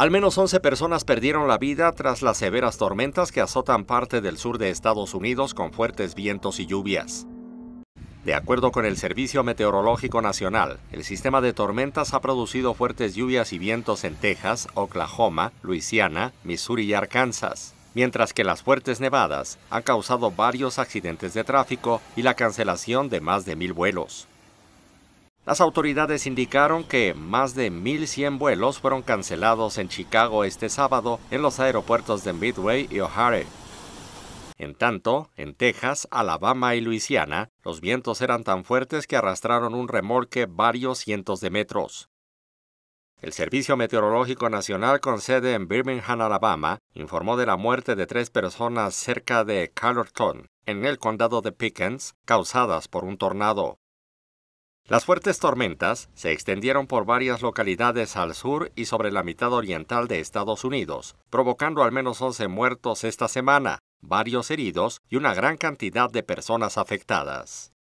Al menos 11 personas perdieron la vida tras las severas tormentas que azotan parte del sur de Estados Unidos con fuertes vientos y lluvias. De acuerdo con el Servicio Meteorológico Nacional, el sistema de tormentas ha producido fuertes lluvias y vientos en Texas, Oklahoma, Luisiana, Missouri y Arkansas, mientras que las fuertes nevadas han causado varios accidentes de tráfico y la cancelación de más de mil vuelos. Las autoridades indicaron que más de 1.100 vuelos fueron cancelados en Chicago este sábado en los aeropuertos de Midway y O'Hare. En tanto, en Texas, Alabama y Luisiana, los vientos eran tan fuertes que arrastraron un remolque varios cientos de metros. El Servicio Meteorológico Nacional con sede en Birmingham, Alabama, informó de la muerte de tres personas cerca de Callerton, en el condado de Pickens, causadas por un tornado. Las fuertes tormentas se extendieron por varias localidades al sur y sobre la mitad oriental de Estados Unidos, provocando al menos 11 muertos esta semana, varios heridos y una gran cantidad de personas afectadas.